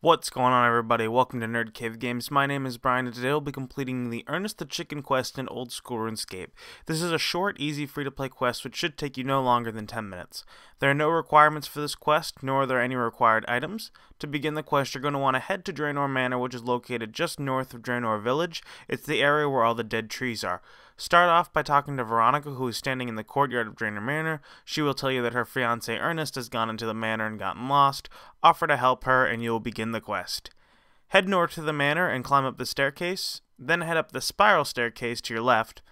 What's going on everybody? Welcome to Nerd Cave Games. My name is Brian and today we'll be completing the Ernest the Chicken quest in Old School RuneScape. This is a short, easy free-to-play quest which should take you no longer than 10 minutes. There are no requirements for this quest, nor are there any required items. To begin the quest, you're going to want to head to Draenor Manor which is located just north of Draenor Village. It's the area where all the dead trees are. Start off by talking to Veronica, who is standing in the courtyard of Drainer Manor. She will tell you that her fiance Ernest has gone into the manor and gotten lost. Offer to help her, and you will begin the quest. Head north to the manor and climb up the staircase, then head up the spiral staircase to your left.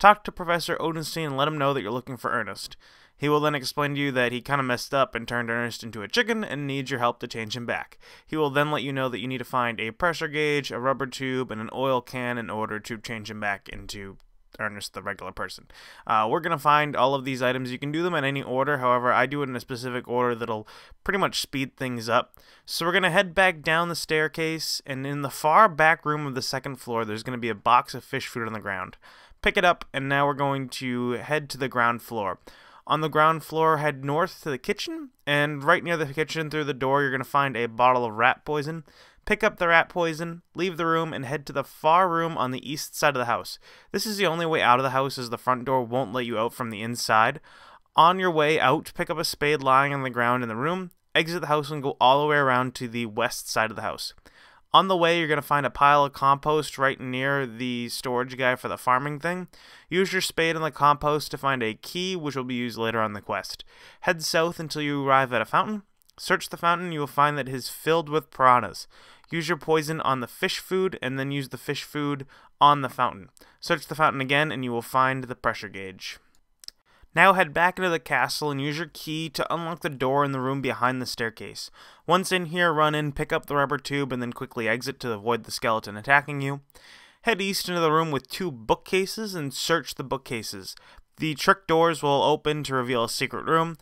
Talk to Professor Odenstein and let him know that you're looking for Ernest. He will then explain to you that he kind of messed up and turned Ernest into a chicken and needs your help to change him back. He will then let you know that you need to find a pressure gauge, a rubber tube, and an oil can in order to change him back into Ernest the regular person. Uh, we're going to find all of these items. You can do them in any order. However, I do it in a specific order that'll pretty much speed things up. So we're going to head back down the staircase, and in the far back room of the second floor, there's going to be a box of fish food on the ground. Pick it up, and now we're going to head to the ground floor on the ground floor, head north to the kitchen, and right near the kitchen through the door, you're going to find a bottle of rat poison. Pick up the rat poison, leave the room, and head to the far room on the east side of the house. This is the only way out of the house, as the front door won't let you out from the inside. On your way out, pick up a spade lying on the ground in the room, exit the house, and go all the way around to the west side of the house. On the way, you're going to find a pile of compost right near the storage guy for the farming thing. Use your spade on the compost to find a key, which will be used later on the quest. Head south until you arrive at a fountain. Search the fountain, you will find that it is filled with piranhas. Use your poison on the fish food, and then use the fish food on the fountain. Search the fountain again, and you will find the pressure gauge. Now head back into the castle and use your key to unlock the door in the room behind the staircase. Once in here, run in, pick up the rubber tube, and then quickly exit to avoid the skeleton attacking you. Head east into the room with two bookcases and search the bookcases. The trick doors will open to reveal a secret room.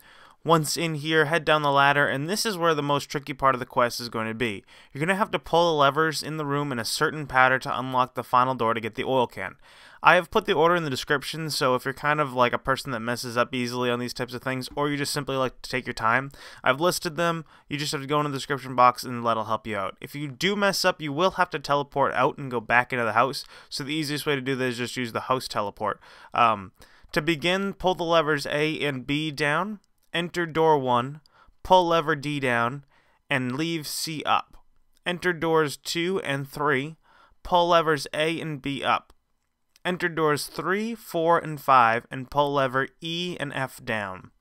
Once in here, head down the ladder, and this is where the most tricky part of the quest is going to be. You're going to have to pull the levers in the room in a certain pattern to unlock the final door to get the oil can. I have put the order in the description, so if you're kind of like a person that messes up easily on these types of things, or you just simply like to take your time, I've listed them. You just have to go into the description box and that'll help you out. If you do mess up, you will have to teleport out and go back into the house, so the easiest way to do this is just use the house teleport. Um, to begin, pull the levers A and B down, enter door 1, pull lever D down, and leave C up. Enter doors 2 and 3, pull levers A and B up. Enter doors 3, 4, and 5, and pull lever E and F down.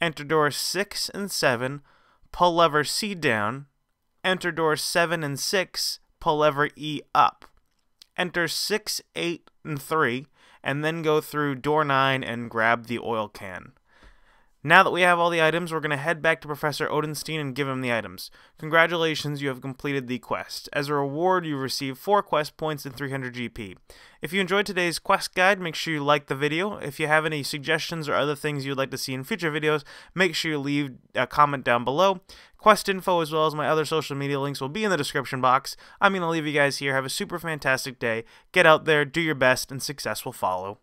Enter doors 6 and 7, pull lever C down. Enter doors 7 and 6, pull lever E up. Enter 6, 8, and 3, and then go through door 9 and grab the oil can. Now that we have all the items, we're going to head back to Professor Odenstein and give him the items. Congratulations, you have completed the quest. As a reward, you receive 4 quest points and 300 GP. If you enjoyed today's quest guide, make sure you like the video. If you have any suggestions or other things you'd like to see in future videos, make sure you leave a comment down below. Quest info as well as my other social media links will be in the description box. I'm going to leave you guys here. Have a super fantastic day. Get out there, do your best, and success will follow.